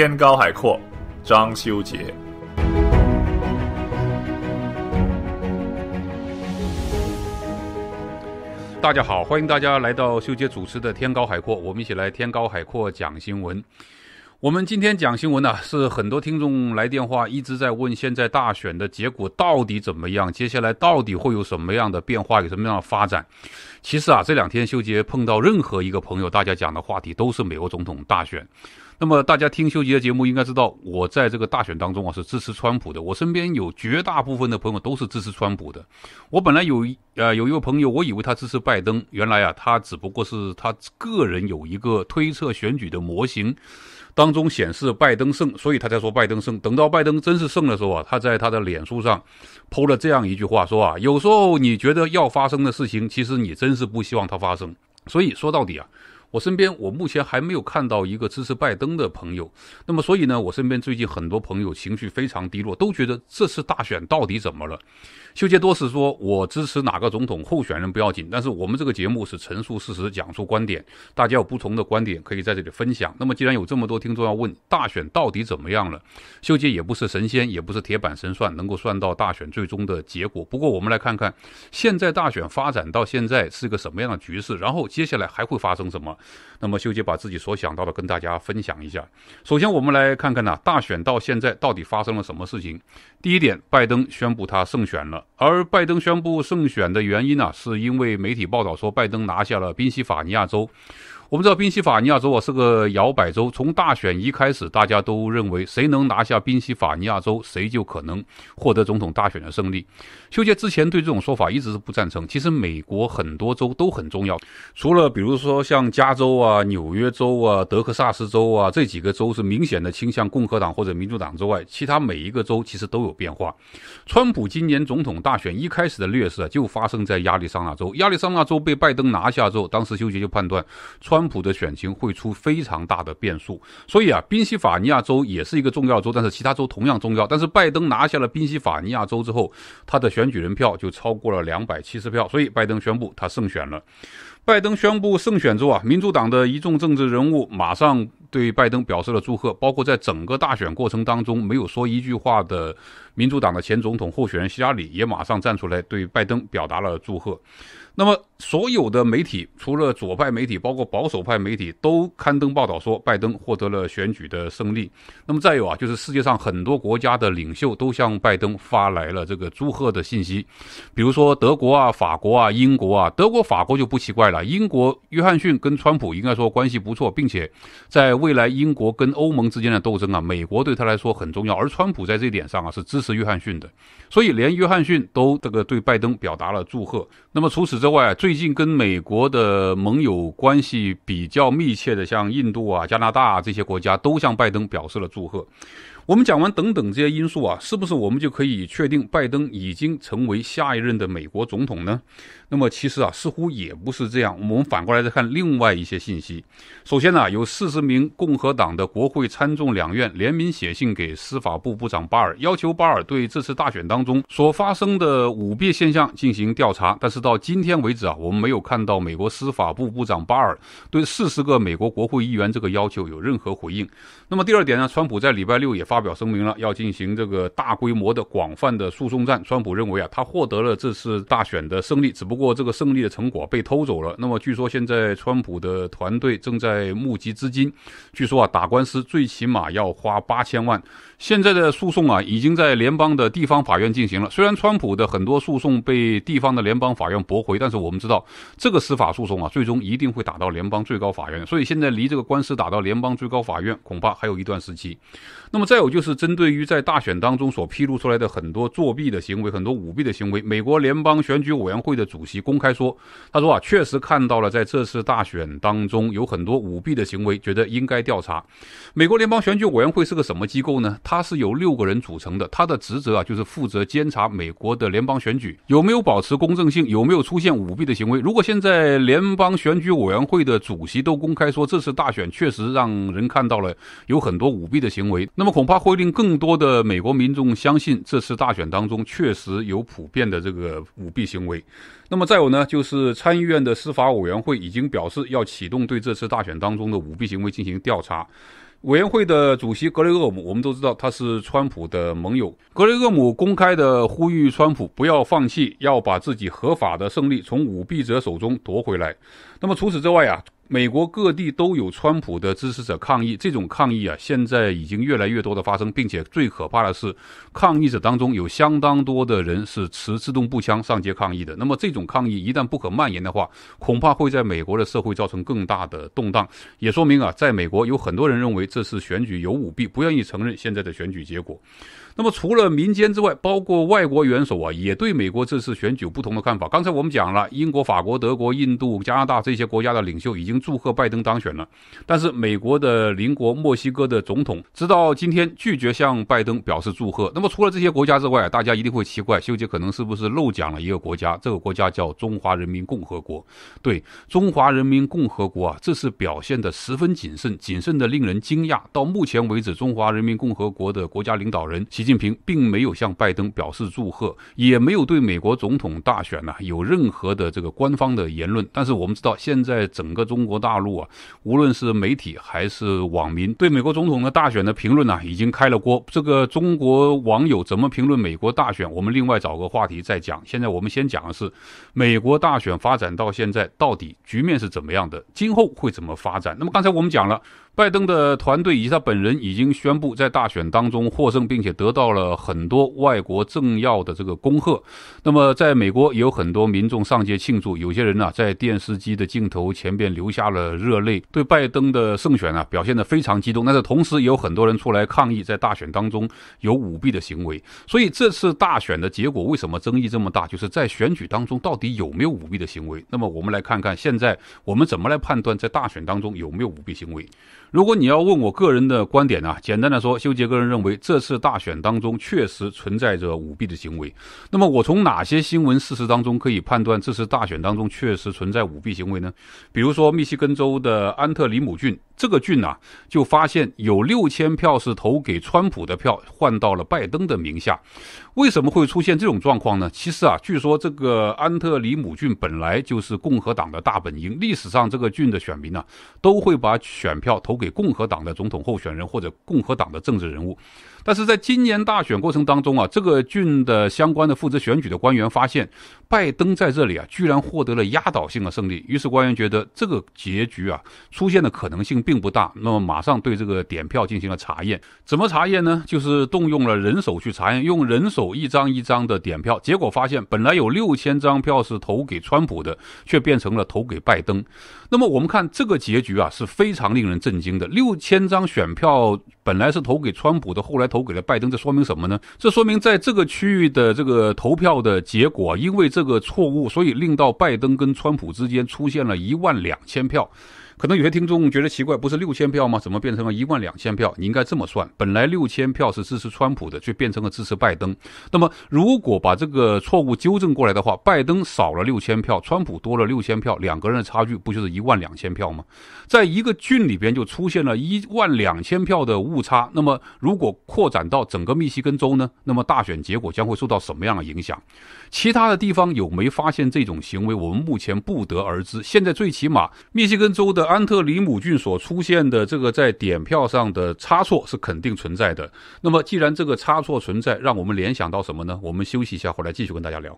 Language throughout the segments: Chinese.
天高海阔，张修杰。大家好，欢迎大家来到修杰主持的《天高海阔》，我们一起来《天高海阔》讲新闻。我们今天讲新闻呢，是很多听众来电话一直在问，现在大选的结果到底怎么样？接下来到底会有什么样的变化，有什么样的发展？其实啊，这两天修杰碰到任何一个朋友，大家讲的话题都是美国总统大选。那么大家听休杰的节目，应该知道我在这个大选当中啊是支持川普的。我身边有绝大部分的朋友都是支持川普的。我本来有呃有一个朋友，我以为他支持拜登，原来啊他只不过是他个人有一个推测选举的模型，当中显示拜登胜，所以他才说拜登胜。等到拜登真是胜的时候啊，他在他的脸书上，抛了这样一句话说啊，有时候你觉得要发生的事情，其实你真是不希望它发生。所以说到底啊。我身边，我目前还没有看到一个支持拜登的朋友。那么，所以呢，我身边最近很多朋友情绪非常低落，都觉得这次大选到底怎么了？修杰多斯说：“我支持哪个总统候选人不要紧，但是我们这个节目是陈述事实、讲述观点，大家有不同的观点可以在这里分享。那么，既然有这么多听众要问大选到底怎么样了，修杰也不是神仙，也不是铁板神算，能够算到大选最终的结果。不过，我们来看看现在大选发展到现在是个什么样的局势，然后接下来还会发生什么。那么，修杰把自己所想到的跟大家分享一下。首先，我们来看看呐，大选到现在到底发生了什么事情。”第一点，拜登宣布他胜选了。而拜登宣布胜选的原因呢，是因为媒体报道说拜登拿下了宾夕法尼亚州。我们知道宾夕法尼亚州啊是个摇摆州，从大选一开始，大家都认为谁能拿下宾夕法尼亚州，谁就可能获得总统大选的胜利。修杰之前对这种说法一直是不赞成。其实美国很多州都很重要，除了比如说像加州啊、纽约州啊、德克萨斯州啊这几个州是明显的倾向共和党或者民主党之外，其他每一个州其实都有变化。川普今年总统大选一开始的劣势就发生在亚利桑那州，亚利桑那州被拜登拿下之后，当时修杰就判断川。川普的选情会出非常大的变数，所以啊，宾夕法尼亚州也是一个重要州，但是其他州同样重要。但是拜登拿下了宾夕法尼亚州之后，他的选举人票就超过了两百七十票，所以拜登宣布他胜选了。拜登宣布胜选之后啊，民主党的一众政治人物马上对拜登表示了祝贺，包括在整个大选过程当中没有说一句话的民主党的前总统候选人希拉里也马上站出来对拜登表达了祝贺。那么，所有的媒体，除了左派媒体，包括保守派媒体，都刊登报道说拜登获得了选举的胜利。那么，再有啊，就是世界上很多国家的领袖都向拜登发来了这个祝贺的信息，比如说德国啊、法国啊、英国啊。德国、法国就不奇怪了。英国约翰逊跟川普应该说关系不错，并且在未来英国跟欧盟之间的斗争啊，美国对他来说很重要，而川普在这一点上啊是支持约翰逊的，所以连约翰逊都这个对拜登表达了祝贺。那么，除此之最近跟美国的盟友关系比较密切的，像印度啊、加拿大这些国家，都向拜登表示了祝贺。我们讲完等等这些因素啊，是不是我们就可以确定拜登已经成为下一任的美国总统呢？那么其实啊，似乎也不是这样。我们反过来再看另外一些信息。首先呢，有四十名共和党的国会参众两院联名写信给司法部部长巴尔，要求巴尔对这次大选当中所发生的舞弊现象进行调查。但是到今天为止啊，我们没有看到美国司法部部长巴尔对四十个美国国会议员这个要求有任何回应。那么第二点呢，川普在礼拜六也发。发表声明了，要进行这个大规模的、广泛的诉讼战。川普认为啊，他获得了这次大选的胜利，只不过这个胜利的成果被偷走了。那么，据说现在川普的团队正在募集资金，据说啊，打官司最起码要花八千万。现在的诉讼啊，已经在联邦的地方法院进行了。虽然川普的很多诉讼被地方的联邦法院驳回，但是我们知道，这个司法诉讼啊，最终一定会打到联邦最高法院。所以现在离这个官司打到联邦最高法院，恐怕还有一段时期。那么再有就是，针对于在大选当中所披露出来的很多作弊的行为、很多舞弊的行为，美国联邦选举委员会的主席公开说：“他说啊，确实看到了在这次大选当中有很多舞弊的行为，觉得应该调查。”美国联邦选举委员会是个什么机构呢？它是由六个人组成的，它的职责啊就是负责监察美国的联邦选举有没有保持公正性，有没有出现舞弊的行为。如果现在联邦选举委员会的主席都公开说这次大选确实让人看到了有很多舞弊的行为，那么恐怕会令更多的美国民众相信这次大选当中确实有普遍的这个舞弊行为。那么再有呢，就是参议院的司法委员会已经表示要启动对这次大选当中的舞弊行为进行调查。委员会的主席格雷厄姆，我们都知道他是川普的盟友。格雷厄姆公开的呼吁川普不要放弃，要把自己合法的胜利从舞弊者手中夺回来。那么除此之外啊。美国各地都有川普的支持者抗议，这种抗议啊，现在已经越来越多的发生，并且最可怕的是，抗议者当中有相当多的人是持自动步枪上街抗议的。那么这种抗议一旦不可蔓延的话，恐怕会在美国的社会造成更大的动荡，也说明啊，在美国有很多人认为这次选举有舞弊，不愿意承认现在的选举结果。那么除了民间之外，包括外国元首啊，也对美国这次选举有不同的看法。刚才我们讲了，英国、法国、德国、印度、加拿大这些国家的领袖已经祝贺拜登当选了，但是美国的邻国墨西哥的总统直到今天拒绝向拜登表示祝贺。那么除了这些国家之外，大家一定会奇怪，修杰可能是不是漏讲了一个国家？这个国家叫中华人民共和国。对，中华人民共和国啊，这次表现的十分谨慎，谨慎的令人惊讶。到目前为止，中华人民共和国的国家领导人习近平并没有向拜登表示祝贺，也没有对美国总统大选呢有任何的这个官方的言论。但是我们知道，现在整个中国大陆啊，无论是媒体还是网民，对美国总统的大选的评论呢，已经开了锅。这个中国网友怎么评论美国大选，我们另外找个话题再讲。现在我们先讲的是美国大选发展到现在，到底局面是怎么样的，今后会怎么发展？那么刚才我们讲了。拜登的团队以及他本人已经宣布在大选当中获胜，并且得到了很多外国政要的这个恭贺。那么，在美国也有很多民众上街庆祝，有些人呢在电视机的镜头前边流下了热泪，对拜登的胜选呢表现得非常激动。但是同时也有很多人出来抗议，在大选当中有舞弊的行为。所以这次大选的结果为什么争议这么大？就是在选举当中到底有没有舞弊的行为？那么我们来看看现在我们怎么来判断在大选当中有没有舞弊行为。如果你要问我个人的观点呢？简单的说，修杰个人认为这次大选当中确实存在着舞弊的行为。那么我从哪些新闻事实当中可以判断这次大选当中确实存在舞弊行为呢？比如说密西根州的安特里姆郡这个郡啊，就发现有六千票是投给川普的票换到了拜登的名下。为什么会出现这种状况呢？其实啊，据说这个安特里姆郡本来就是共和党的大本营，历史上这个郡的选民呢，都会把选票投给共和党的总统候选人或者共和党的政治人物。但是在今年大选过程当中啊，这个郡的相关的负责选举的官员发现。拜登在这里啊，居然获得了压倒性的胜利。于是官员觉得这个结局啊出现的可能性并不大，那么马上对这个点票进行了查验。怎么查验呢？就是动用了人手去查验，用人手一张一张的点票。结果发现，本来有六千张票是投给川普的，却变成了投给拜登。那么我们看这个结局啊，是非常令人震惊的。六千张选票本来是投给川普的，后来投给了拜登，这说明什么呢？这说明在这个区域的这个投票的结果，因为。这个错误，所以令到拜登跟川普之间出现了一万两千票。可能有些听众觉得奇怪，不是六千票吗？怎么变成了一万两千票？你应该这么算：本来六千票是支持川普的，却变成了支持拜登。那么，如果把这个错误纠正过来的话，拜登少了六千票，川普多了六千票，两个人的差距不就是一万两千票吗？在一个郡里边就出现了一万两千票的误差。那么，如果扩展到整个密西根州呢？那么大选结果将会受到什么样的影响？其他的地方有没发现这种行为？我们目前不得而知。现在最起码，密西根州的。安特里姆郡所出现的这个在点票上的差错是肯定存在的。那么，既然这个差错存在，让我们联想到什么呢？我们休息一下，回来继续跟大家聊。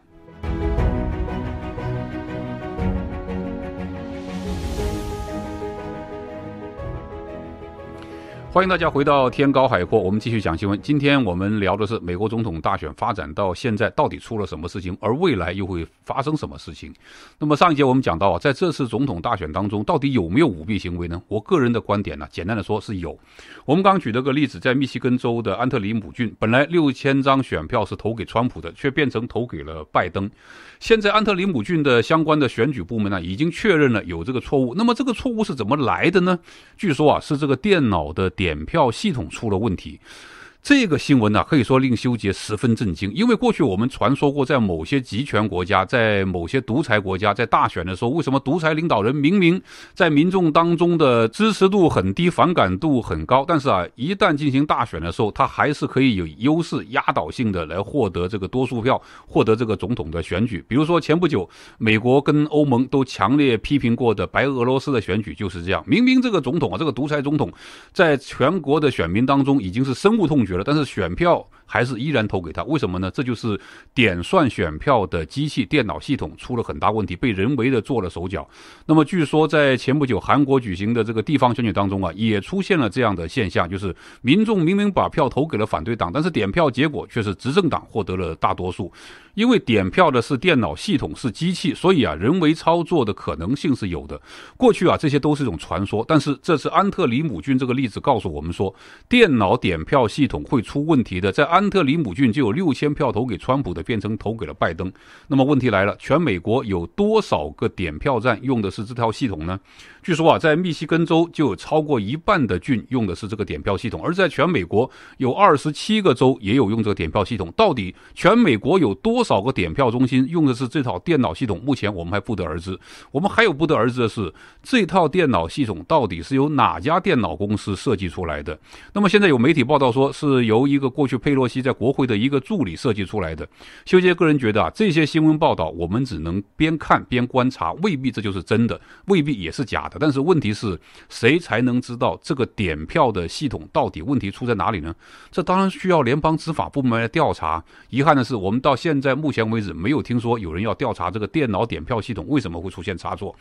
欢迎大家回到天高海阔，我们继续讲新闻。今天我们聊的是美国总统大选发展到现在到底出了什么事情，而未来又会发生什么事情。那么上一节我们讲到啊，在这次总统大选当中，到底有没有舞弊行为呢？我个人的观点呢，简单的说是有。我们刚刚举了个例子，在密西根州的安特里姆郡，本来六千张选票是投给川普的，却变成投给了拜登。现在安特里姆郡的相关的选举部门呢，已经确认了有这个错误。那么这个错误是怎么来的呢？据说啊，是这个电脑的。点票系统出了问题。这个新闻呢，可以说令修杰十分震惊。因为过去我们传说过，在某些集权国家，在某些独裁国家，在大选的时候，为什么独裁领导人明明在民众当中的支持度很低，反感度很高，但是啊，一旦进行大选的时候，他还是可以有优势压倒性的来获得这个多数票，获得这个总统的选举。比如说前不久，美国跟欧盟都强烈批评过的白俄罗斯的选举就是这样。明明这个总统啊，这个独裁总统，在全国的选民当中已经是深恶痛绝。但是选票。还是依然投给他，为什么呢？这就是点算选票的机器电脑系统出了很大问题，被人为的做了手脚。那么据说在前不久韩国举行的这个地方选举当中啊，也出现了这样的现象，就是民众明明把票投给了反对党，但是点票结果却是执政党获得了大多数。因为点票的是电脑系统是机器，所以啊，人为操作的可能性是有的。过去啊，这些都是一种传说，但是这次安特里姆郡这个例子告诉我们说，电脑点票系统会出问题的，在安。安特里姆郡就有六千票投给川普的，变成投给了拜登。那么问题来了，全美国有多少个点票站用的是这套系统呢？据说啊，在密西根州就有超过一半的郡用的是这个点票系统，而在全美国有二十七个州也有用这个点票系统。到底全美国有多少个点票中心用的是这套电脑系统？目前我们还不得而知。我们还有不得而知的是，这套电脑系统到底是由哪家电脑公司设计出来的？那么现在有媒体报道说，是由一个过去佩洛。其在国会的一个助理设计出来的。修杰个人觉得啊，这些新闻报道我们只能边看边观察，未必这就是真的，未必也是假的。但是问题是谁才能知道这个点票的系统到底问题出在哪里呢？这当然需要联邦执法部门来调查。遗憾的是，我们到现在目前为止没有听说有人要调查这个电脑点票系统为什么会出现差错。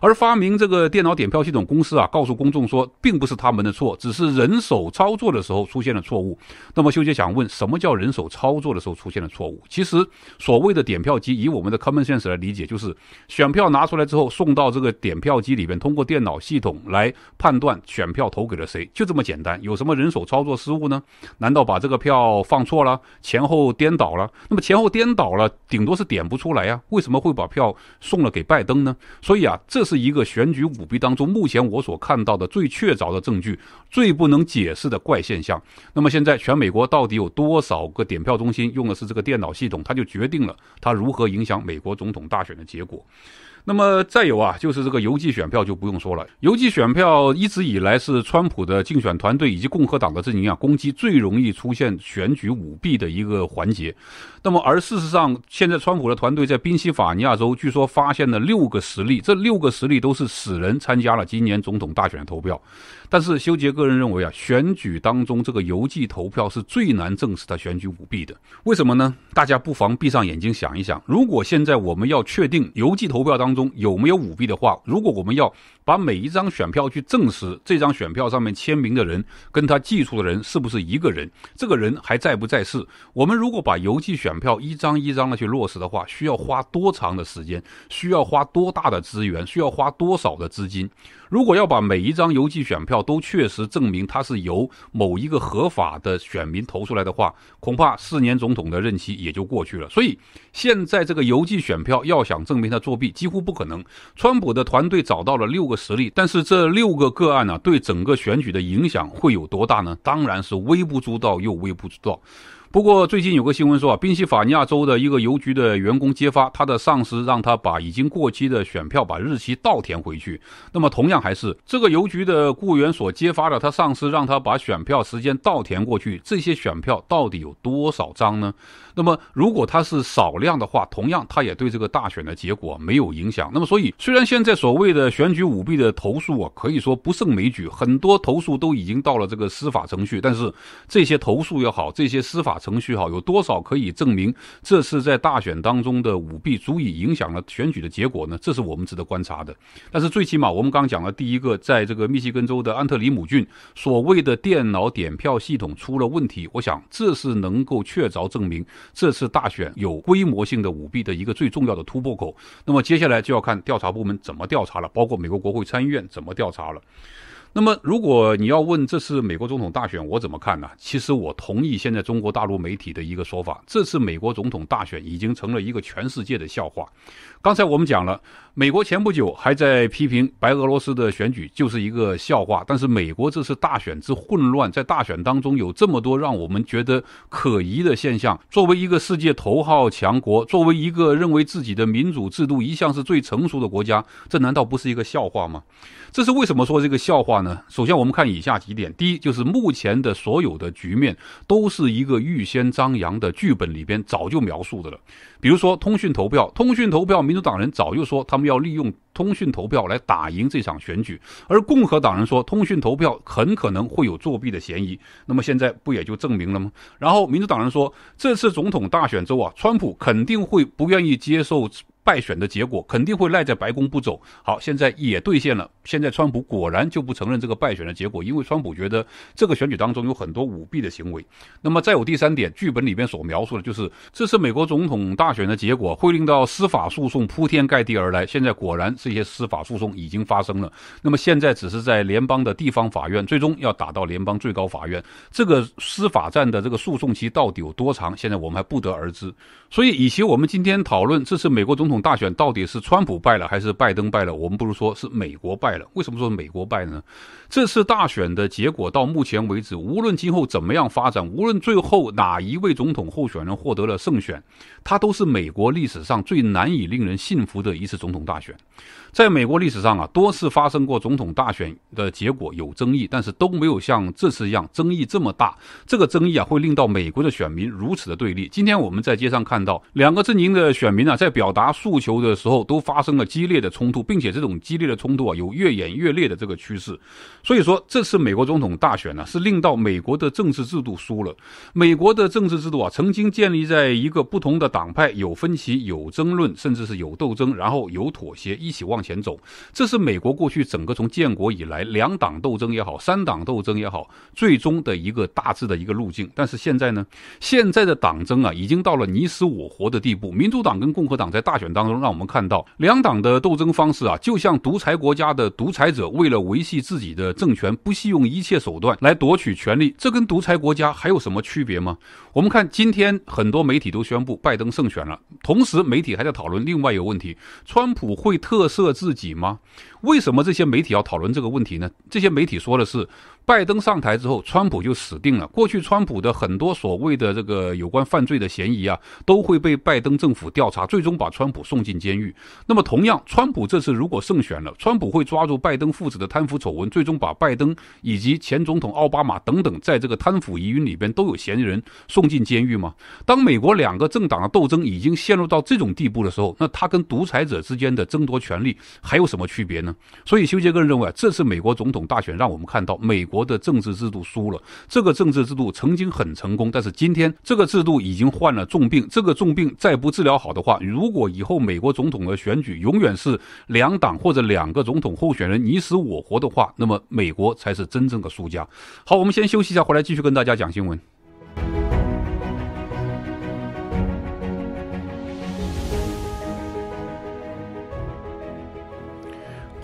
而发明这个电脑点票系统公司啊，告诉公众说，并不是他们的错，只是人手操作的时候出现了错误。那么修杰想问？什么叫人手操作的时候出现了错误？其实所谓的点票机，以我们的 Common Sense 来理解，就是选票拿出来之后送到这个点票机里边，通过电脑系统来判断选票投给了谁，就这么简单。有什么人手操作失误呢？难道把这个票放错了？前后颠倒了？那么前后颠倒了，顶多是点不出来呀。为什么会把票送了给拜登呢？所以啊，这是一个选举舞弊当中目前我所看到的最确凿的证据，最不能解释的怪现象。那么现在全美国到底有多？多少个点票中心用的是这个电脑系统，它就决定了它如何影响美国总统大选的结果。那么再有啊，就是这个邮寄选票就不用说了。邮寄选票一直以来是川普的竞选团队以及共和党的阵营啊攻击最容易出现选举舞弊的一个环节。那么而事实上，现在川普的团队在宾夕法尼亚州据说发现了六个实例，这六个实例都是死人参加了今年总统大选投票。但是修杰个人认为啊，选举当中这个邮寄投票是最难证实的选举舞弊的。为什么呢？大家不妨闭上眼睛想一想，如果现在我们要确定邮寄投票当。中有没有舞弊的话？如果我们要。把每一张选票去证实，这张选票上面签名的人跟他寄出的人是不是一个人？这个人还在不在世？我们如果把邮寄选票一张一张的去落实的话，需要花多长的时间？需要花多大的资源？需要花多少的资金？如果要把每一张邮寄选票都确实证明它是由某一个合法的选民投出来的话，恐怕四年总统的任期也就过去了。所以，现在这个邮寄选票要想证明他作弊，几乎不可能。川普的团队找到了六个。实力，但是这六个个案呢，对整个选举的影响会有多大呢？当然是微不足道又微不足道。不过最近有个新闻说啊，宾夕法尼亚州的一个邮局的员工揭发他的上司让他把已经过期的选票把日期倒填回去。那么同样还是这个邮局的雇员所揭发的，他上司让他把选票时间倒填过去。这些选票到底有多少张呢？那么如果他是少量的话，同样他也对这个大选的结果没有影响。那么所以虽然现在所谓的选举舞弊的投诉啊，可以说不胜枚举，很多投诉都已经到了这个司法程序，但是这些投诉也好，这些司法。程序哈，有多少可以证明这次在大选当中的舞弊足以影响了选举的结果呢？这是我们值得观察的。但是最起码我们刚讲了，第一个在这个密西根州的安特里姆郡，所谓的电脑点票系统出了问题，我想这是能够确凿证明这次大选有规模性的舞弊的一个最重要的突破口。那么接下来就要看调查部门怎么调查了，包括美国国会参议院怎么调查了。那么，如果你要问这次美国总统大选我怎么看呢？其实我同意现在中国大陆媒体的一个说法，这次美国总统大选已经成了一个全世界的笑话。刚才我们讲了，美国前不久还在批评白俄罗斯的选举就是一个笑话。但是美国这次大选之混乱，在大选当中有这么多让我们觉得可疑的现象，作为一个世界头号强国，作为一个认为自己的民主制度一向是最成熟的国家，这难道不是一个笑话吗？这是为什么说这个笑话呢？首先，我们看以下几点：第一，就是目前的所有的局面都是一个预先张扬的剧本里边早就描述的了。比如说，通讯投票，通讯投票。民主党人早就说他们要利用通讯投票来打赢这场选举，而共和党人说通讯投票很可能会有作弊的嫌疑。那么现在不也就证明了吗？然后民主党人说，这次总统大选后啊，川普肯定会不愿意接受。败选的结果肯定会赖在白宫不走。好，现在也兑现了。现在川普果然就不承认这个败选的结果，因为川普觉得这个选举当中有很多舞弊的行为。那么再有第三点，剧本里边所描述的就是这次美国总统大选的结果会令到司法诉讼铺天盖地而来。现在果然这些司法诉讼已经发生了。那么现在只是在联邦的地方法院，最终要打到联邦最高法院。这个司法战的这个诉讼期到底有多长？现在我们还不得而知。所以，以及我们今天讨论这次美国总统。大选到底是川普败了还是拜登败了？我们不如说是美国败了。为什么说美国败呢？这次大选的结果到目前为止，无论今后怎么样发展，无论最后哪一位总统候选人获得了胜选，他都是美国历史上最难以令人信服的一次总统大选。在美国历史上啊，多次发生过总统大选的结果有争议，但是都没有像这次一样争议这么大。这个争议啊，会令到美国的选民如此的对立。今天我们在街上看到两个阵营的选民啊，在表达。诉求的时候都发生了激烈的冲突，并且这种激烈的冲突啊有越演越烈的这个趋势，所以说这次美国总统大选呢是令到美国的政治制度输了。美国的政治制度啊曾经建立在一个不同的党派有分歧、有争论，甚至是有斗争，然后有妥协，一起往前走。这是美国过去整个从建国以来两党斗争也好、三党斗争也好，最终的一个大致的一个路径。但是现在呢，现在的党争啊已经到了你死我活的地步，民主党跟共和党在大选。当中，让我们看到两党的斗争方式啊，就像独裁国家的独裁者为了维系自己的政权，不惜用一切手段来夺取权力，这跟独裁国家还有什么区别吗？我们看今天很多媒体都宣布拜登胜选了，同时媒体还在讨论另外一个问题：川普会特色自己吗？为什么这些媒体要讨论这个问题呢？这些媒体说的是，拜登上台之后，川普就死定了。过去川普的很多所谓的这个有关犯罪的嫌疑啊，都会被拜登政府调查，最终把川普送进监狱。那么同样，川普这次如果胜选了，川普会抓住拜登父子的贪腐丑闻，最终把拜登以及前总统奥巴马等等在这个贪腐疑云里边都有嫌疑人送进监狱吗？当美国两个政党的斗争已经陷入到这种地步的时候，那他跟独裁者之间的争夺权力还有什么区别呢？所以，休杰克人认为啊，这次美国总统大选让我们看到美国的政治制度输了。这个政治制度曾经很成功，但是今天这个制度已经患了重病。这个重病再不治疗好的话，如果以后美国总统的选举永远是两党或者两个总统候选人你死我活的话，那么美国才是真正的输家。好，我们先休息一下，回来继续跟大家讲新闻。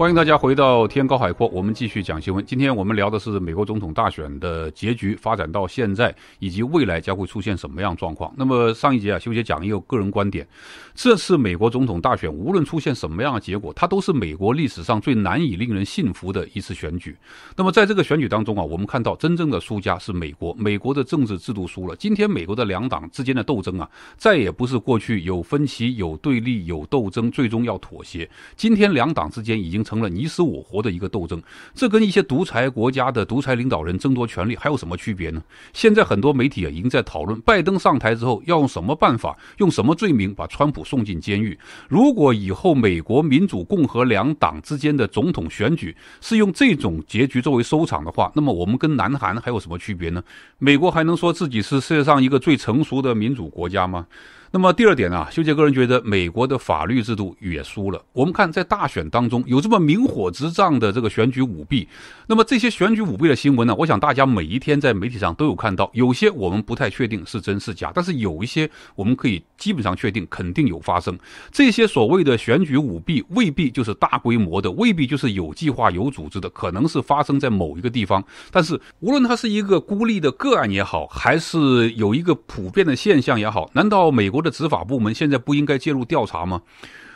欢迎大家回到天高海阔，我们继续讲新闻。今天我们聊的是美国总统大选的结局发展到现在，以及未来将会出现什么样状况。那么上一节啊，修杰讲一个个人观点。这次美国总统大选，无论出现什么样的结果，它都是美国历史上最难以令人信服的一次选举。那么在这个选举当中啊，我们看到真正的输家是美国，美国的政治制度输了。今天美国的两党之间的斗争啊，再也不是过去有分歧、有对立、有斗争，最终要妥协。今天两党之间已经成。成了你死我活的一个斗争，这跟一些独裁国家的独裁领导人争夺权力还有什么区别呢？现在很多媒体啊已经在讨论，拜登上台之后要用什么办法，用什么罪名把川普送进监狱。如果以后美国民主共和两党之间的总统选举是用这种结局作为收场的话，那么我们跟南韩还有什么区别呢？美国还能说自己是世界上一个最成熟的民主国家吗？那么第二点呢，修杰个人觉得，美国的法律制度也输了。我们看在大选当中有这么明火执仗的这个选举舞弊，那么这些选举舞弊的新闻呢，我想大家每一天在媒体上都有看到，有些我们不太确定是真是假，但是有一些我们可以基本上确定，肯定有发生。这些所谓的选举舞弊未必就是大规模的，未必就是有计划有组织的，可能是发生在某一个地方。但是无论它是一个孤立的个案也好，还是有一个普遍的现象也好，难道美国？的执法部门现在不应该介入调查吗？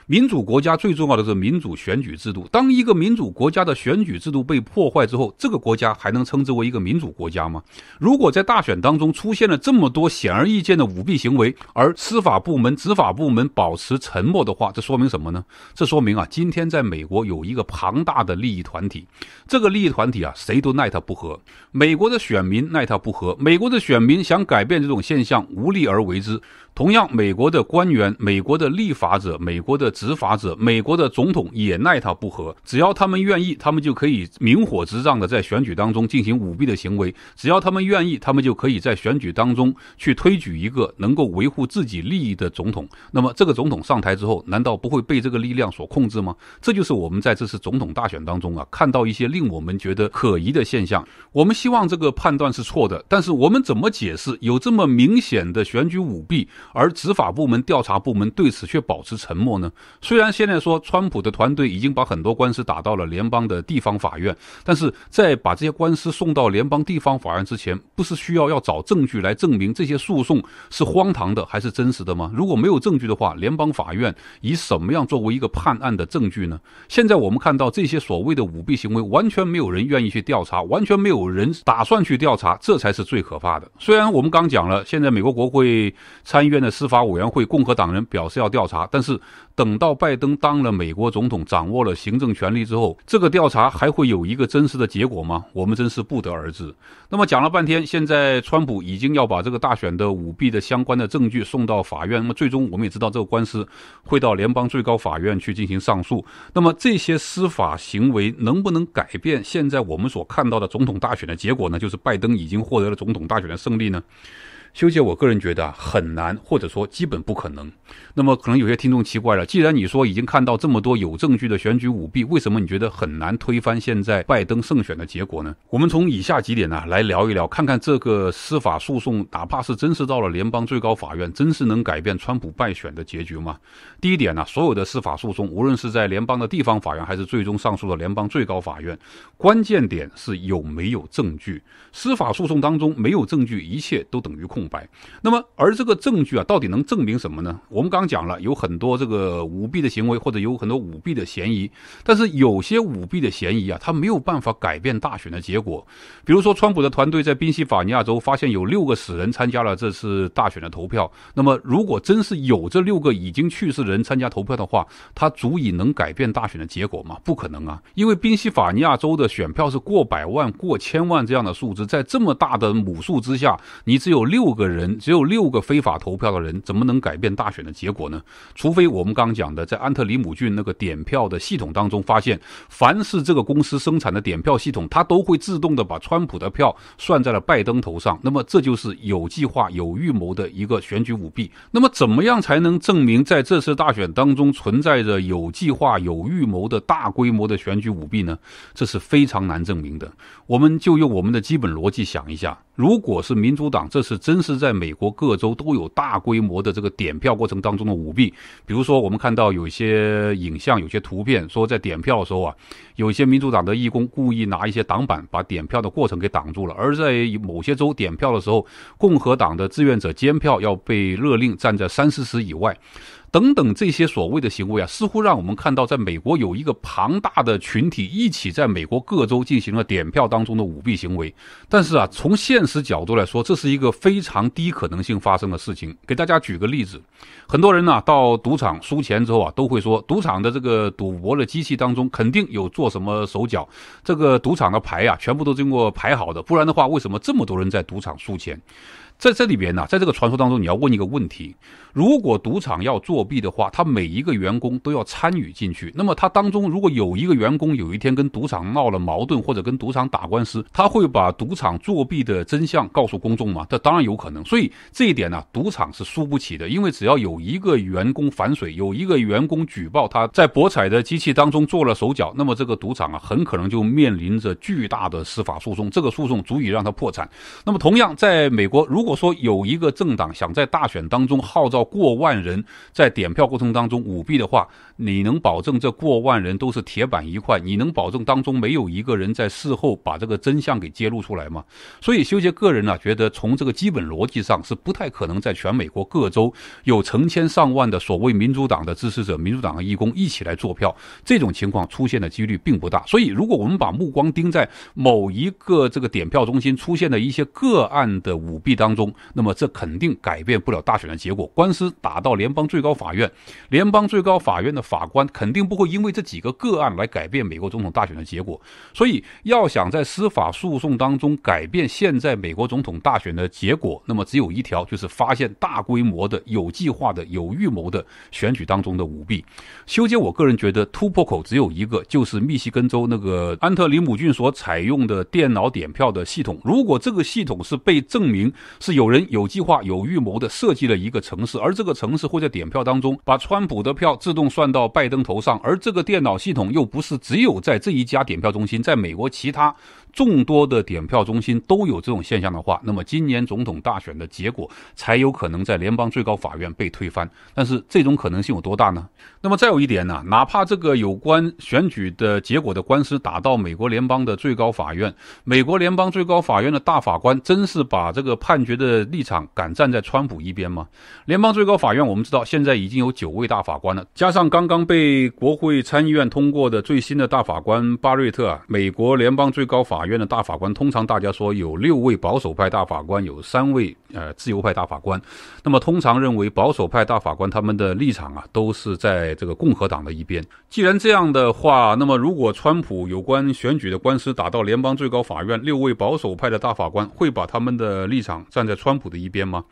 民主国家最重要的是民主选举制度。当一个民主国家的选举制度被破坏之后，这个国家还能称之为一个民主国家吗？如果在大选当中出现了这么多显而易见的舞弊行为，而司法部门、执法部门保持沉默的话，这说明什么呢？这说明啊，今天在美国有一个庞大的利益团体，这个利益团体啊，谁都奈他不何。美国的选民奈他不何，美国的选民想改变这种现象无力而为之。同样，美国的官员、美国的立法者、美国的执法者，美国的总统也奈他不何。只要他们愿意，他们就可以明火执仗的在选举当中进行舞弊的行为；只要他们愿意，他们就可以在选举当中去推举一个能够维护自己利益的总统。那么，这个总统上台之后，难道不会被这个力量所控制吗？这就是我们在这次总统大选当中啊，看到一些令我们觉得可疑的现象。我们希望这个判断是错的，但是我们怎么解释有这么明显的选举舞弊，而执法部门、调查部门对此却保持沉默呢？虽然现在说川普的团队已经把很多官司打到了联邦的地方法院，但是在把这些官司送到联邦地方法院之前，不是需要要找证据来证明这些诉讼是荒唐的还是真实的吗？如果没有证据的话，联邦法院以什么样作为一个判案的证据呢？现在我们看到这些所谓的舞弊行为，完全没有人愿意去调查，完全没有人打算去调查，这才是最可怕的。虽然我们刚讲了，现在美国国会参议院的司法委员会共和党人表示要调查，但是。等到拜登当了美国总统，掌握了行政权力之后，这个调查还会有一个真实的结果吗？我们真是不得而知。那么讲了半天，现在川普已经要把这个大选的舞弊的相关的证据送到法院，那么最终我们也知道这个官司会到联邦最高法院去进行上诉。那么这些司法行为能不能改变现在我们所看到的总统大选的结果呢？就是拜登已经获得了总统大选的胜利呢？修杰，我个人觉得很难，或者说基本不可能。那么，可能有些听众奇怪了：既然你说已经看到这么多有证据的选举舞弊，为什么你觉得很难推翻现在拜登胜选的结果呢？我们从以下几点呢来聊一聊，看看这个司法诉讼，哪怕是真是到了联邦最高法院，真是能改变川普败选的结局吗？第一点呢，所有的司法诉讼，无论是在联邦的地方法院，还是最终上诉的联邦最高法院，关键点是有没有证据。司法诉讼当中没有证据，一切都等于空。白，那么而这个证据啊，到底能证明什么呢？我们刚讲了，有很多这个舞弊的行为，或者有很多舞弊的嫌疑，但是有些舞弊的嫌疑啊，它没有办法改变大选的结果。比如说，川普的团队在宾夕法尼亚州发现有六个死人参加了这次大选的投票。那么，如果真是有这六个已经去世的人参加投票的话，它足以能改变大选的结果吗？不可能啊，因为宾夕法尼亚州的选票是过百万、过千万这样的数字，在这么大的母数之下，你只有六。个人只有六个非法投票的人，怎么能改变大选的结果呢？除非我们刚刚讲的，在安特里姆郡那个点票的系统当中发现，凡是这个公司生产的点票系统，它都会自动的把川普的票算在了拜登头上。那么，这就是有计划、有预谋的一个选举舞弊。那么，怎么样才能证明在这次大选当中存在着有计划、有预谋的大规模的选举舞弊呢？这是非常难证明的。我们就用我们的基本逻辑想一下。如果是民主党这次真是在美国各州都有大规模的这个点票过程当中的舞弊，比如说我们看到有一些影像、有些图片，说在点票的时候啊，有一些民主党的义工故意拿一些挡板把点票的过程给挡住了，而在某些州点票的时候，共和党的志愿者监票要被勒令站在三四十以外。等等，这些所谓的行为啊，似乎让我们看到，在美国有一个庞大的群体一起在美国各州进行了点票当中的舞弊行为。但是啊，从现实角度来说，这是一个非常低可能性发生的事情。给大家举个例子，很多人呢到赌场输钱之后啊，都会说赌场的这个赌博的机器当中肯定有做什么手脚，这个赌场的牌啊全部都经过排好的，不然的话，为什么这么多人在赌场输钱？在这里边呢，在这个传说当中，你要问一个问题：如果赌场要作弊的话，他每一个员工都要参与进去。那么，他当中如果有一个员工有一天跟赌场闹了矛盾，或者跟赌场打官司，他会把赌场作弊的真相告诉公众吗？这当然有可能。所以这一点呢，赌场是输不起的，因为只要有一个员工反水，有一个员工举报他在博彩的机器当中做了手脚，那么这个赌场啊，很可能就面临着巨大的司法诉讼。这个诉讼足以让他破产。那么，同样在美国，如如果说有一个政党想在大选当中号召过万人在点票过程当中舞弊的话，你能保证这过万人都是铁板一块？你能保证当中没有一个人在事后把这个真相给揭露出来吗？所以，修杰个人呢觉得，从这个基本逻辑上是不太可能在全美国各州有成千上万的所谓民主党的支持者、民主党义工一起来做票，这种情况出现的几率并不大。所以，如果我们把目光盯在某一个这个点票中心出现的一些个案的舞弊当，中，那么这肯定改变不了大选的结果。官司打到联邦最高法院，联邦最高法院的法官肯定不会因为这几个个案来改变美国总统大选的结果。所以，要想在司法诉讼当中改变现在美国总统大选的结果，那么只有一条，就是发现大规模的有计划的、有预谋的选举当中的舞弊。修杰，我个人觉得突破口只有一个，就是密西根州那个安特里姆郡所采用的电脑点票的系统。如果这个系统是被证明，是有人有计划、有预谋的设计了一个城市，而这个城市会在点票当中把川普的票自动算到拜登头上，而这个电脑系统又不是只有在这一家点票中心，在美国其他。众多的点票中心都有这种现象的话，那么今年总统大选的结果才有可能在联邦最高法院被推翻。但是这种可能性有多大呢？那么再有一点呢？哪怕这个有关选举的结果的官司打到美国联邦的最高法院，美国联邦最高法院的大法官真是把这个判决的立场敢站在川普一边吗？联邦最高法院我们知道现在已经有九位大法官了，加上刚刚被国会参议院通过的最新的大法官巴瑞特啊，美国联邦最高法。院的大法官通常大家说有六位保守派大法官，有三位呃自由派大法官。那么通常认为保守派大法官他们的立场啊都是在这个共和党的一边。既然这样的话，那么如果川普有关选举的官司打到联邦最高法院，六位保守派的大法官会把他们的立场站在川普的一边吗？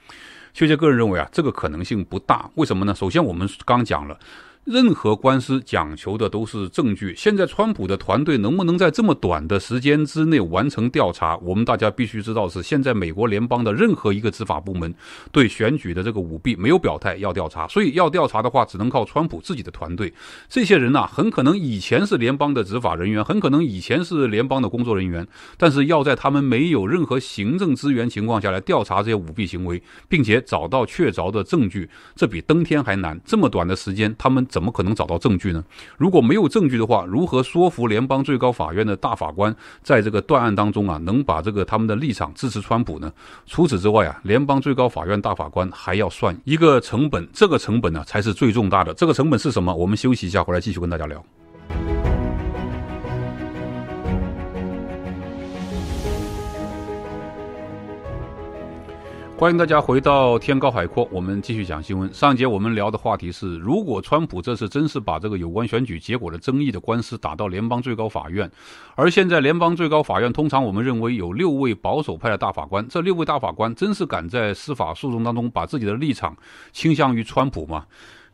薛杰个人认为啊，这个可能性不大。为什么呢？首先我们刚讲了。任何官司讲求的都是证据。现在，川普的团队能不能在这么短的时间之内完成调查？我们大家必须知道，是现在美国联邦的任何一个执法部门对选举的这个舞弊没有表态要调查。所以，要调查的话，只能靠川普自己的团队。这些人呐，很可能以前是联邦的执法人员，很可能以前是联邦的工作人员。但是，要在他们没有任何行政资源情况下来调查这些舞弊行为，并且找到确凿的证据，这比登天还难。这么短的时间，他们。怎么可能找到证据呢？如果没有证据的话，如何说服联邦最高法院的大法官在这个断案当中啊，能把这个他们的立场支持川普呢？除此之外啊，联邦最高法院大法官还要算一个成本，这个成本呢才是最重大的。这个成本是什么？我们休息一下，回来继续跟大家聊。欢迎大家回到天高海阔，我们继续讲新闻。上节我们聊的话题是，如果川普这次真是把这个有关选举结果的争议的官司打到联邦最高法院，而现在联邦最高法院通常我们认为有六位保守派的大法官，这六位大法官真是敢在司法诉讼当中把自己的立场倾向于川普吗？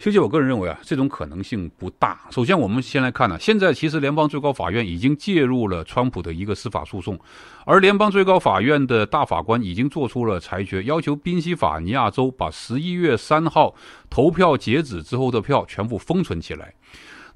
修杰，我个人认为啊，这种可能性不大。首先，我们先来看呢，现在其实联邦最高法院已经介入了川普的一个司法诉讼，而联邦最高法院的大法官已经做出了裁决，要求宾夕法尼亚州把十一月三号投票截止之后的票全部封存起来。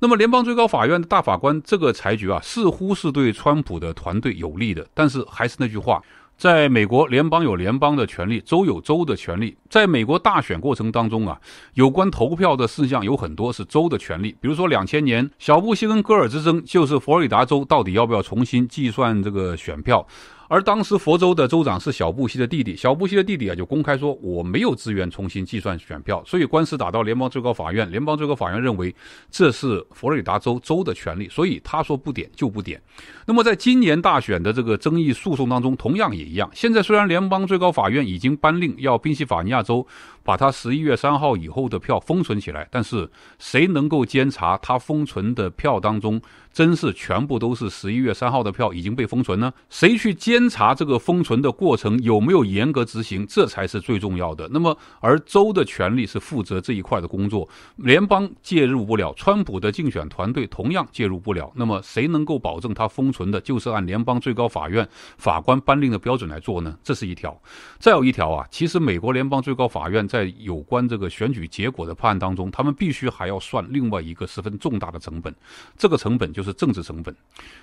那么，联邦最高法院的大法官这个裁决啊，似乎是对川普的团队有利的。但是，还是那句话。在美国，联邦有联邦的权利，州有州的权利。在美国大选过程当中啊，有关投票的事项有很多是州的权利。比如说两千年小布希跟戈尔之争，就是佛罗里达州到底要不要重新计算这个选票。而当时佛州的州长是小布希的弟弟，小布希的弟弟啊就公开说我没有资源重新计算选票，所以官司打到联邦最高法院，联邦最高法院认为这是佛罗里达州州的权利，所以他说不点就不点。那么在今年大选的这个争议诉讼当中，同样也一样。现在虽然联邦最高法院已经颁令要宾夕法尼亚州。把他十一月三号以后的票封存起来，但是谁能够监察他封存的票当中真是全部都是十一月三号的票已经被封存呢？谁去监察这个封存的过程有没有严格执行？这才是最重要的。那么，而州的权力是负责这一块的工作，联邦介入不了，川普的竞选团队同样介入不了。那么，谁能够保证他封存的就是按联邦最高法院法官颁令的标准来做呢？这是一条。再有一条啊，其实美国联邦最高法院。在有关这个选举结果的判案当中，他们必须还要算另外一个十分重大的成本，这个成本就是政治成本。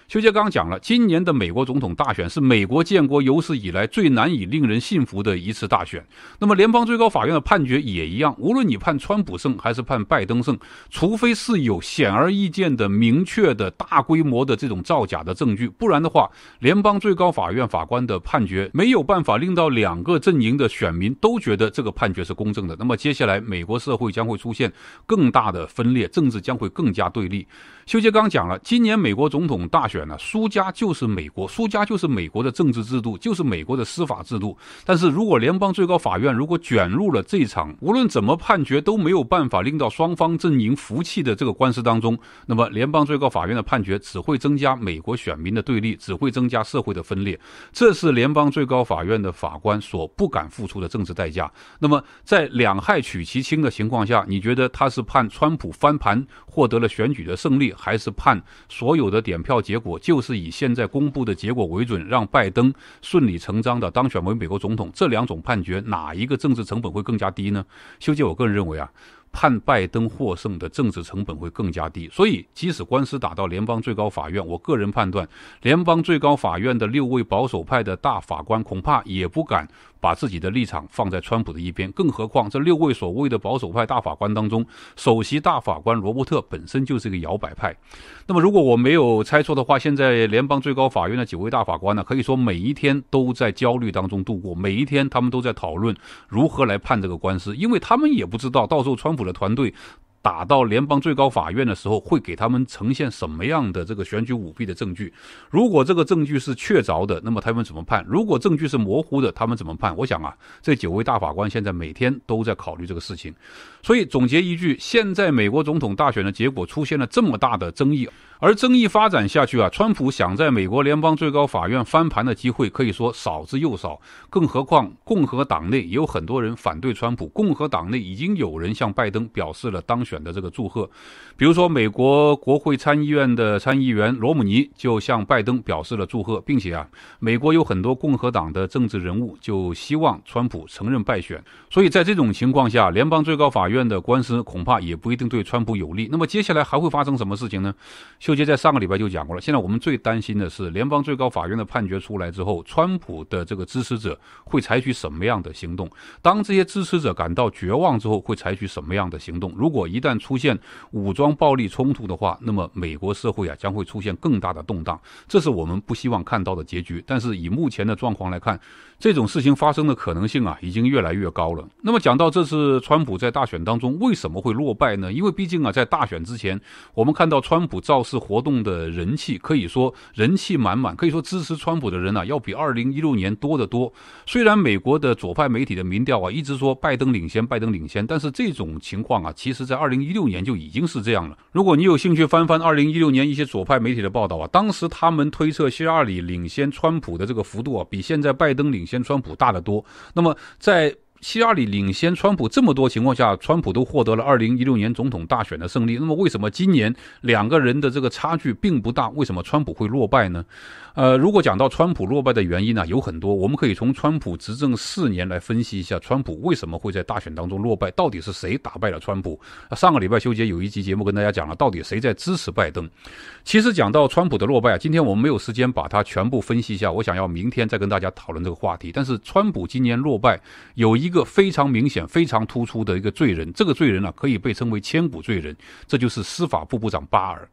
修杰刚讲了，今年的美国总统大选是美国建国有史以来最难以令人信服的一次大选。那么联邦最高法院的判决也一样，无论你判川普胜还是判拜登胜，除非是有显而易见的明确的、大规模的这种造假的证据，不然的话，联邦最高法院法官的判决没有办法令到两个阵营的选民都觉得这个判决是。公正的。那么接下来，美国社会将会出现更大的分裂，政治将会更加对立。修杰刚讲了，今年美国总统大选呢，输家就是美国，输家就是美国的政治制度，就是美国的司法制度。但是如果联邦最高法院如果卷入了这场无论怎么判决都没有办法令到双方阵营服气的这个官司当中，那么联邦最高法院的判决只会增加美国选民的对立，只会增加社会的分裂。这是联邦最高法院的法官所不敢付出的政治代价。那么。在两害取其轻的情况下，你觉得他是判川普翻盘获得了选举的胜利，还是判所有的点票结果就是以现在公布的结果为准，让拜登顺理成章的当选为美国总统？这两种判决哪一个政治成本会更加低呢？修杰，我个人认为啊。判拜登获胜的政治成本会更加低，所以即使官司打到联邦最高法院，我个人判断，联邦最高法院的六位保守派的大法官恐怕也不敢把自己的立场放在川普的一边。更何况这六位所谓的保守派大法官当中，首席大法官罗伯特本身就是个摇摆派。那么如果我没有猜错的话，现在联邦最高法院的九位大法官呢，可以说每一天都在焦虑当中度过，每一天他们都在讨论如何来判这个官司，因为他们也不知道到时候川普。的团队打到联邦最高法院的时候，会给他们呈现什么样的这个选举舞弊的证据？如果这个证据是确凿的，那么他们怎么判？如果证据是模糊的，他们怎么判？我想啊，这九位大法官现在每天都在考虑这个事情。所以总结一句，现在美国总统大选的结果出现了这么大的争议。而争议发展下去啊，川普想在美国联邦最高法院翻盘的机会可以说少之又少。更何况共和党内也有很多人反对川普，共和党内已经有人向拜登表示了当选的这个祝贺。比如说，美国国会参议院的参议员罗姆尼就向拜登表示了祝贺，并且啊，美国有很多共和党的政治人物就希望川普承认败选。所以在这种情况下，联邦最高法院的官司恐怕也不一定对川普有利。那么接下来还会发生什么事情呢？周杰在上个礼拜就讲过了。现在我们最担心的是，联邦最高法院的判决出来之后，川普的这个支持者会采取什么样的行动？当这些支持者感到绝望之后，会采取什么样的行动？如果一旦出现武装暴力冲突的话，那么美国社会啊将会出现更大的动荡，这是我们不希望看到的结局。但是以目前的状况来看，这种事情发生的可能性啊，已经越来越高了。那么讲到这次川普在大选当中为什么会落败呢？因为毕竟啊，在大选之前，我们看到川普造势活动的人气可以说人气满满，可以说支持川普的人啊，要比二零一六年多得多。虽然美国的左派媒体的民调啊一直说拜登领先，拜登领先，但是这种情况啊，其实在二零一六年就已经是这样了。如果你有兴趣翻翻二零一六年一些左派媒体的报道啊，当时他们推测希拉里领先川普的这个幅度啊，比现在拜登领。先。先川普大得多。那么在。希拉里领先川普这么多情况下，川普都获得了二零一六年总统大选的胜利。那么为什么今年两个人的这个差距并不大？为什么川普会落败呢？呃，如果讲到川普落败的原因呢，有很多。我们可以从川普执政四年来分析一下川普为什么会在大选当中落败，到底是谁打败了川普？上个礼拜修杰有一期节目跟大家讲了，到底谁在支持拜登？其实讲到川普的落败啊，今天我们没有时间把它全部分析一下，我想要明天再跟大家讨论这个话题。但是川普今年落败有一。一个非常明显、非常突出的一个罪人，这个罪人呢，可以被称为千古罪人，这就是司法部部长巴尔。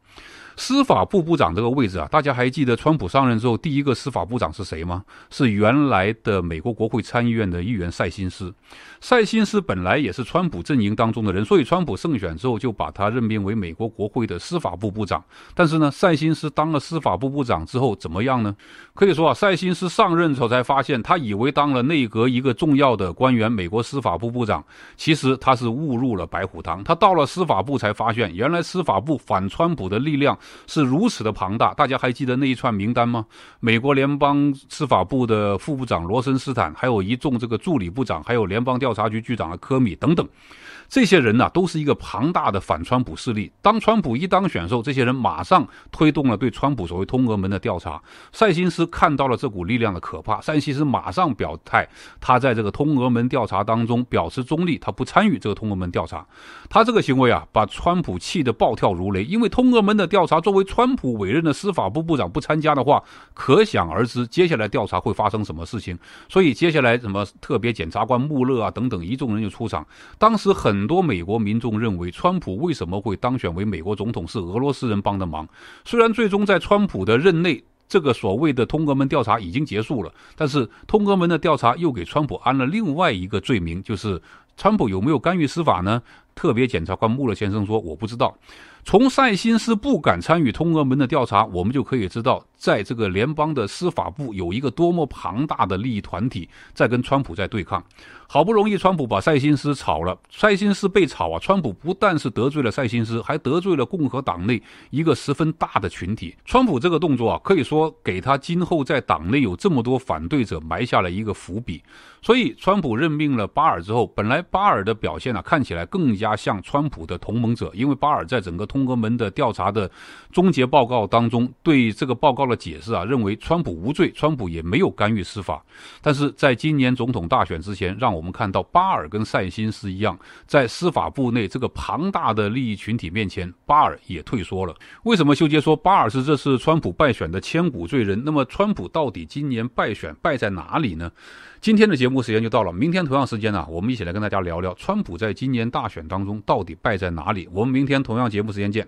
司法部部长这个位置啊，大家还记得川普上任之后第一个司法部长是谁吗？是原来的美国国会参议院的议员塞辛斯。塞辛斯本来也是川普阵营当中的人，所以川普胜选之后就把他任命为美国国会的司法部部长。但是呢，塞辛斯当了司法部部长之后怎么样呢？可以说啊，塞辛斯上任之后才发现，他以为当了内阁一个重要的官员，美国司法部部长，其实他是误入了白虎堂。他到了司法部才发现，原来司法部反川普的力量。是如此的庞大，大家还记得那一串名单吗？美国联邦司法部的副部长罗森斯坦，还有一众这个助理部长，还有联邦调查局局长啊科米等等，这些人呢都是一个庞大的反川普势力。当川普一当选后，这些人马上推动了对川普所谓通俄门的调查。塞辛斯看到了这股力量的可怕，塞辛斯马上表态，他在这个通俄门调查当中表示中立，他不参与这个通俄门调查。他这个行为啊，把川普气得暴跳如雷，因为通俄门的调查。作为川普委任的司法部部长不参加的话，可想而知接下来调查会发生什么事情。所以接下来什么特别检察官穆勒啊等等一众人就出场。当时很多美国民众认为川普为什么会当选为美国总统是俄罗斯人帮的忙。虽然最终在川普的任内，这个所谓的通俄门调查已经结束了，但是通俄门的调查又给川普安了另外一个罪名，就是川普有没有干预司法呢？特别检察官穆勒先生说：“我不知道。”从塞辛斯不敢参与通俄门的调查，我们就可以知道。在这个联邦的司法部有一个多么庞大的利益团体在跟川普在对抗。好不容易川普把塞辛斯炒了，塞辛斯被炒啊，川普不但是得罪了塞辛斯，还得罪了共和党内一个十分大的群体。川普这个动作啊，可以说给他今后在党内有这么多反对者埋下了一个伏笔。所以川普任命了巴尔之后，本来巴尔的表现啊，看起来更加像川普的同盟者，因为巴尔在整个通俄门的调查的终结报告当中，对这个报告。做了解释啊，认为川普无罪，川普也没有干预司法。但是，在今年总统大选之前，让我们看到巴尔跟塞辛斯一样，在司法部内这个庞大的利益群体面前，巴尔也退缩了。为什么秀杰说巴尔是这次川普败选的千古罪人？那么，川普到底今年败选败在哪里呢？今天的节目时间就到了，明天同样时间呢，我们一起来跟大家聊聊川普在今年大选当中到底败在哪里。我们明天同样节目时间见。